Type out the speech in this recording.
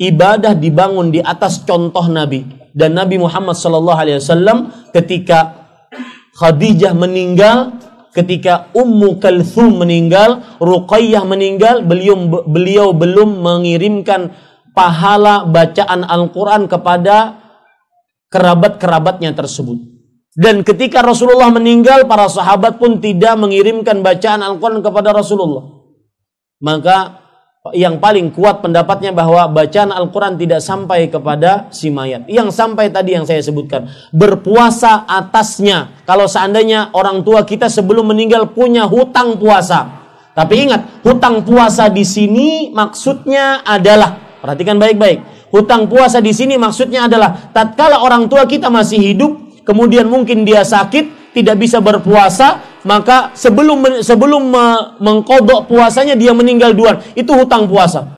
ibadah dibangun di atas contoh Nabi dan Nabi Muhammad Shallallahu Alaihi Wasallam ketika Khadijah meninggal, ketika Ummu Kalthum meninggal, Ruqayyah meninggal, beliau beliau belum mengirimkan pahala bacaan Al-Quran kepada kerabat-kerabatnya tersebut. Dan ketika Rasulullah meninggal, para sahabat pun tidak mengirimkan bacaan Al-Quran kepada Rasulullah. Maka yang paling kuat pendapatnya bahwa bacaan Al-Quran tidak sampai kepada si mayat. Yang sampai tadi yang saya sebutkan. Berpuasa atasnya. Kalau seandainya orang tua kita sebelum meninggal punya hutang puasa. Tapi ingat, hutang puasa di sini maksudnya adalah, perhatikan baik-baik. Hutang puasa di sini maksudnya adalah, tatkala orang tua kita masih hidup, kemudian mungkin dia sakit, tidak bisa berpuasa, maka sebelum sebelum mengkodok puasanya dia meninggal duluan. Itu hutang puasa.